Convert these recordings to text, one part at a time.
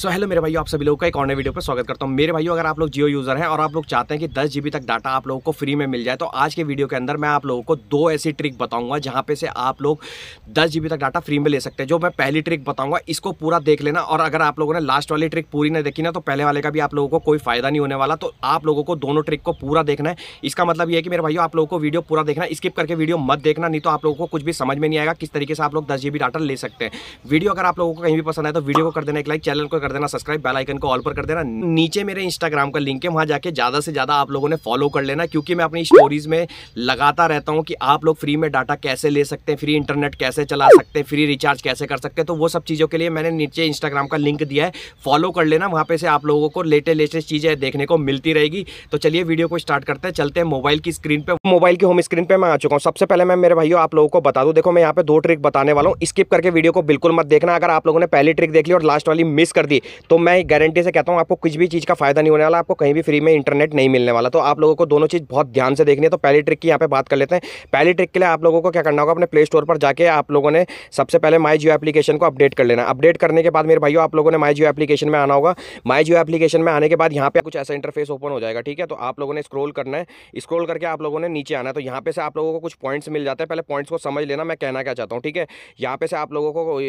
सो so, hello मेरे भाइयों आप सभी लोगों का एक और नए वीडियो पर स्वागत करता हूँ मेरे भाइयों अगर आप लोग जियो यूज़र हैं और आप लोग चाहते हैं कि दस जी तक डाटा आप लोगों को फ्री में मिल जाए तो आज के वीडियो के अंदर मैं आप लोगों को दो ऐसी ट्रिक बताऊंगा जहाँ पे से आप लोग दस जी तक डाटा फ्री में ले सकते हैं जो मैं पहली ट्रिक बताऊंगा इसको पूरा देख लेना और अगर आप लोगों ने लास्ट वाली ट्रिक पूरी नहीं देखी ना तो पहले वाले का भी आप लोगों को कोई फायदा नहीं होने वाला तो आप लोगों को दोनों ट्रिक को पूरा देखना है इसका मतलब यह है कि मेरे भाइयों आप लोगों को वीडियो पूरा देखना स्किप करके वीडियो मत देखना नहीं तो आप लोगों को कुछ भी समझ में नहीं आएगा किस तरीके से आप लोग दस डाटा ले सकते हैं वीडियो अगर आप लोगों को कहीं भी पसंद है तो वीडियो को कर देना एक लाइक चैनल को कर देना सब्सक्राइब बेल आइकन को ऑल पर कर देना नीचे मेरे इंस्टाग्राम का लिंक है वहां जाके ज़्यादा से ज़्यादा आप लोगों ने फॉलो कर लेना क्योंकि मैं अपनी स्टोरीज़ में लगाता रहता हूँ कि आप लोग फ्री में डाटा कैसे ले सकते हैं फ्री इंटरनेट कैसे चला सकते हैं फ्री रिचार्ज कैसे कर सकते हैं तो वो सब चीज़ों के लिए मैंने नीचे इंस्टाग्राम का लिंक दिया है फॉलो कर लेना वहां पर से आप लोगों को लेटेस्ट लेटेस्ट चीज़ें देखने को मिलती रहेगी तो चलिए वीडियो को स्टार्ट करते हैं चलते हैं मोबाइल की स्क्रीन पर मोबाइल की होम स्क्रीन पर मैं आ चुका हूँ सबसे पहले मैं मेरे भाइयों आप लोगों को बता दू देखो मैं यहाँ पे दो ट्रिक बताने वाला हूँ स्किप करके वीडियो को बिल्कुल मत देखना अगर आप लोगों ने पहली ट्रिक देख ली और लास्ट वाली मिस कर दी भी तो मैं गारंटी से कहता हूँ आपको कुछ भी चीज़ का फायदा नहीं होने वाला आपको कहीं भी फ्री में इंटरनेट नहीं मिलने वाला तो आप लोगों को दोनों चीज़ बहुत ध्यान से देखनी है तो पहली ट्रिक की यहाँ पर बात कर लेते हैं पहली ट्रिक के लिए आप लोगों को क्या करना होगा अपने प्ले स्टोर पर जाकर आप लोगों ने सबसे पहले माई जियो एप्लीकेशन को अपडेट कर लेना अपडेट करने के बाद मेरे भाइयों आप लोगों ने माई जियो एप्लीकेशन में आना होगा माई जियो एप्लीकेशन में आने के बाद यहाँ पर कुछ ऐसा इंटरफेस ओपन हो जाएगा ठीक है तो आप लोगों ने स्क्रोल करना है स्क्रोल करके आप लोगों ने नीचे आना है तो यहाँ पे से आप लोगों को कुछ पॉइंट्स मिल जाते हैं पहले पॉइंट्स को समझ लेना मैं कहना क्या चाहता हूँ ठीक है यहाँ पे से आप लोगों को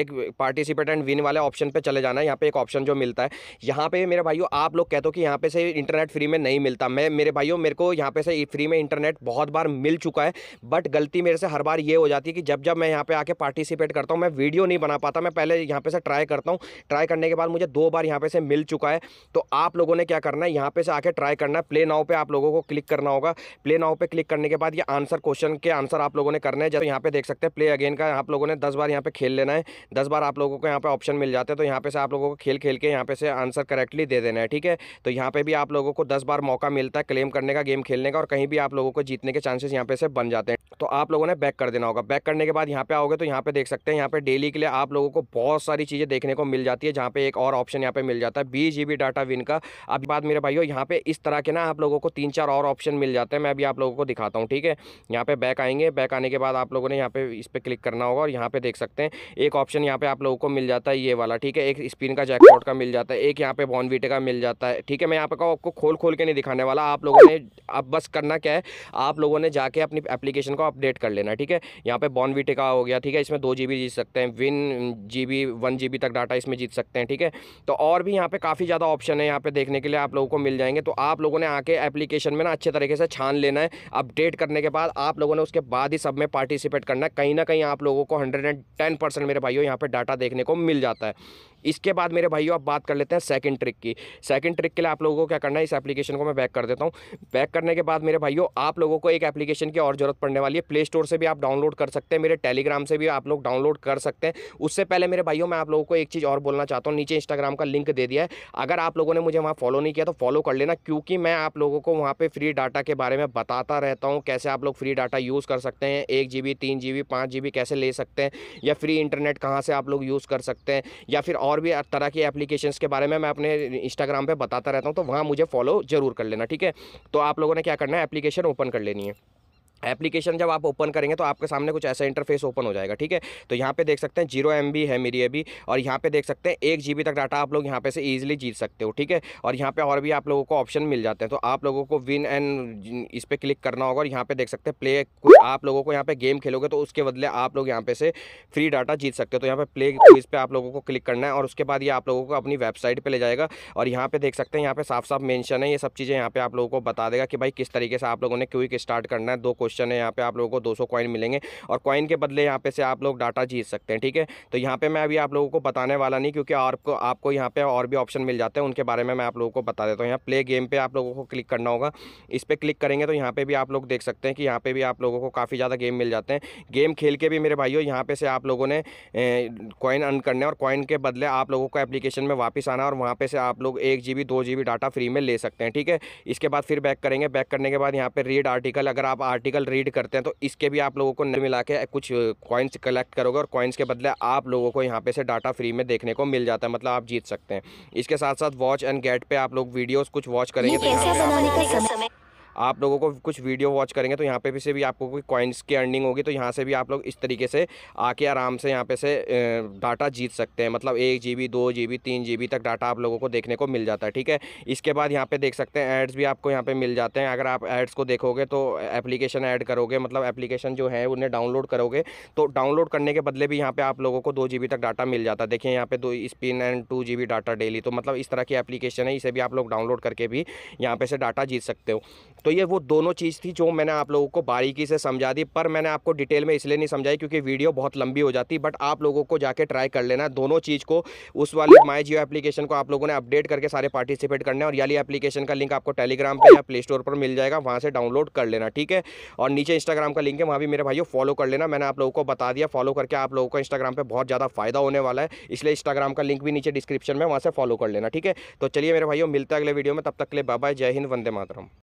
एक पार्टिसिपेट एंड विन वाले ऑप्शन पर चले जाना है यहाँ पे एक ऑप्शन जो मिलता है यहाँ पे मेरे भाइयों आप लोग कहते हो कि यहाँ पे से इंटरनेट फ्री में नहीं मिलता मैं मेरे भाइयों मेरे को यहाँ पे से फ्री में इंटरनेट बहुत बार मिल चुका है बट गलती मेरे से हर बार ये हो जाती है कि जब जब मैं यहाँ पे आके पार्टिसिपेट करता हूँ मैं वीडियो नहीं बना पाता मैं पहले यहाँ पे से ट्राई करता हूँ ट्राई करने के बाद मुझे दो बार यहाँ पे से मिल चुका है तो आप लोगों ने क्या करना है यहाँ पे से आके ट्राई करना है प्ले नाव पर आप लोगों को क्लिक करना होगा प्ले नाव पर क्लिक करने के बाद ये आंसर क्वेश्चन के आंसर आप लोगों ने करना है जब यहाँ पे देख सकते हैं प्ले अगेन का आप लोगों ने दस बार यहाँ पे खेल लेना है दस बार आप लोगों को यहाँ पे ऑप्शन मिल जाते हैं तो यहाँ पे से आप लोग लोगों को खेल खेल के यहाँ पे से आंसर करेक्टली दे देना है ठीक है तो यहाँ पे भी आप लोगों को दस बार मौका मिलता है क्लेम करने का गेम खेलने का और कहीं भी आप लोगों को जीतने के चांसेस यहाँ पे से बन जाते हैं तो आप लोगों ने बैक कर देना होगा बैक करने के बाद यहाँ पे आओगे तो यहाँ पे देख सकते हैं यहाँ पे डेली के लिए आप लोगों को बहुत सारी चीज़ें देखने को मिल जाती है जहाँ पे एक और ऑप्शन यहाँ पे मिल जाता है बी जी डाटा विन का अभी बात मेरे भाइयों यहाँ पे इस तरह के ना आप लोगों को तीन चार और ऑप्शन मिल जाते हैं मैं अभी आप लोगों को दिखाता हूँ ठीक है यहाँ पे बैक आएंगे बैक आने के बाद आप लोगों ने यहाँ पे इस पर क्लिक करना होगा और यहाँ पे देख सकते हैं एक ऑप्शन यहाँ पे आप लोगों को मिल जाता है ये वाला ठीक है एक इस स्पिन का जैकपॉट का मिल जाता है एक यहाँ पे बॉनवीटे का मिल जाता है ठीक है मैं यहाँ पे आपको खोल खोल के नहीं दिखाने वाला आप लोगों ने अब बस करना क्या है आप लोगों ने जाके अपनी एप्लीकेशन को अपडेट कर लेना ठीक है यहाँ पे बॉनवीटे का हो गया ठीक है इसमें दो जी जीत सकते हैं win G B one G तक डाटा इसमें जीत सकते हैं ठीक है तो और भी यहाँ पर काफ़ी ज़्यादा ऑप्शन है यहाँ पर देखने के लिए आप लोगों को मिल जाएंगे तो आप लोगों ने आके एप्लीकेशन में ना अच्छे तरीके से छान लेना है अपडेट करने के बाद आप लोगों ने उसके बाद ही सब में पार्टिसिपेट करना है कहीं ना कहीं आप लोगों को हंड्रेड एंड टेन परसेंट मेरे भाइयों यहाँ पर डाटा देखने को मिल जाता है इसके बाद मेरे भाइयों आप बात कर लेते हैं सेकंड ट्रिक की सेकंड ट्रिक के लिए आप लोगों को क्या करना है इस एप्लीकेशन को मैं बैक कर देता हूँ बैक करने के बाद मेरे भाइयों आप लोगों को एक एप्लीकेशन की और जरूरत पड़ने वाली है प्ले स्टोर से भी आप डाउनलोड कर सकते हैं मेरे टेलीग्राम से भी आप लोग डाउनलोड कर सकते हैं उससे पहले मेरे भाइयों मैं आप लोगों को एक चीज़ और बोलना चाहता हूँ नीचे इंस्टाग्राम का लिंक दे दिया है अगर आप लोगों ने मुझे वहाँ फॉलो नहीं किया तो फॉलो कर लेना क्योंकि मैं आप लोगों को वहाँ पर फ्री डाटा के बारे में बताता रहता हूँ कैसे आप लोग फ्री डाटा यूज़ कर सकते हैं एक जी बी तीन जी बी पाँच जी बी कैसे ले सकते हैं या फ्री इंटरनेट कहाँ से आप लोग यूज़ कर सकते हैं या फिर और और भी तरह की एप्लीकेशन के बारे में मैं अपने इंस्टाग्राम पर बताता रहता हूँ तो वहाँ मुझे फॉलो ज़रूर कर लेना ठीक है तो आप लोगों ने क्या करना है एप्लीकेशन ओपन कर लेनी है एप्लीकेशन जब आप ओपन करेंगे तो आपके सामने कुछ ऐसा इंटरफेस ओपन हो जाएगा ठीक है तो यहाँ पे देख सकते हैं जीरो एम है मेरी अभी और यहाँ पे देख सकते हैं एक जी तक डाटा आप लोग यहाँ पे से ईजिली जीत सकते हो ठीक है और यहाँ पे और भी आप लोगों को ऑप्शन मिल जाते हैं तो आप लोगों को विन एंड इस पर क्लिक करना होगा और यहाँ पे देख सकते हैं प्ले आप लोगों को यहाँ पे गेम खेलोगे तो उसके बदले आप लोग यहाँ पे से फ्री डाटा जीत सकते हो तो यहाँ पे प्ले इस पर आप लोगों को क्लिक करना है और उसके बाद ये आप लोगों को अपनी वेबसाइट पर ले जाएगा और यहाँ पे देख सकते हैं यहाँ पे साफ साफ मैंशन है ये सब चीज़ें यहाँ पे आप लोगों को बता देगा कि भाई किस तरीके से आप लोगों ने क्विक स्टार्ट करना है दो क्वेश्चन क्वेश्चन है यहाँ पे आप लोगों को 200 कॉइन मिलेंगे और कॉइन के बदले यहाँ पे से आप लोग डाटा जीत सकते हैं ठीक है तो यहाँ पे मैं अभी आप लोगों को बताने वाला नहीं क्योंकि आपको आपको यहाँ पे और भी ऑप्शन मिल जाते हैं उनके बारे में मैं आप लोगों को बता देता हूँ यहाँ प्ले गेम पर आप लोगों को क्लिक करना होगा इस पर क्लिक करेंगे तो यहाँ पर भी आप लोग देख सकते हैं कि यहाँ पर भी आप लोगों को काफ़ी ज़्यादा गेम मिल जाते हैं गेम खेल के भी मेरे भाइयों यहाँ पर से आप लोगों ने कॉइन अर्न करने और कॉइन के बदले आप लोगों को एप्लीकेशन में वापस आना और वहाँ पर से आप लोग एक जी बी डाटा फ्री में ले सकते हैं ठीक है इसके बाद फिर बैक करेंगे बैक करने के बाद यहाँ पर रीड आर्टिकल अगर आप आर्टिकल आर्टिकल रीड करते हैं तो इसके भी आप लोगों को मिला के कुछ कॉइन्स कलेक्ट करोगे और कॉइन्स के बदले आप लोगों को यहाँ पे से डाटा फ्री में देखने को मिल जाता है मतलब आप जीत सकते हैं इसके साथ साथ वॉच एंड गेट पे आप लोग वीडियोस कुछ वॉच करेंगे तो आप लोगों को कुछ वीडियो वॉच करेंगे तो यहाँ पे भी से भी आपको कोई कॉइन्स की अर्निंग होगी तो यहाँ से भी आप लोग इस तरीके से आके आराम से यहाँ पे से डाटा जीत सकते हैं मतलब एक जी बी दो जी बी तीन जी बी तक डाटा आप लोगों को देखने को मिल जाता है ठीक है इसके बाद यहाँ पे देख सकते हैं एड्स भी आपको यहाँ पर मिल जाते हैं अगर आप एड्स को देखोगे तो एप्लीकेशन ऐड करोगे मतलब एप्लीकेशन जो है उन्हें डाउनलोड करोगे तो डाउनलोड करने के बदले भी यहाँ पर आप लोगों को दो जी तक डाटा मिल जाता है देखिए यहाँ पर दो spin and two G data daily तो मतलब इस तरह की एप्लीकेशन है इसे भी आप लोग डाउनलोड करके भी यहाँ पे से डाटा जीत सकते हो तो ये वो दोनों चीज़ थी जो मैंने आप लोगों को बारीकी से समझा दी पर मैंने आपको डिटेल में इसलिए नहीं समझाई क्योंकि वीडियो बहुत लंबी हो जाती बट आप लोगों को जाके ट्राई कर लेना दोनों चीज़ को उस वाले माई जियो एप्लीकेशन को आप लोगों ने अपडेट करके सारे पार्टिसिपेट करने और याली एप्लीकेशन का लिंक आपको टेलीग्राम पर या प्ले स्टोर पर मिल जाएगा वहाँ से डाउनलोड कर लेना ठीक है और नीचे इंस्टाग्राम का लिंक है वहाँ भी मेरे भाइयों फॉलो कर लेना मैंने आप लोगों को बता दिया फॉलो करके आप लोगों को इंस्टाग्राम पर बहुत ज़्यादा फायदा होने वाला है इसलिए इंस्टाग्राम का लिंक भी नीचे डिस्क्रिप्शन में वहाँ से फॉलो कर लेना ठीक है तो चलिए मेरे भाइयों मिलते हैं अगले वीडियो में तब तक के लिए बाबा जय हिंद वंदे मातरम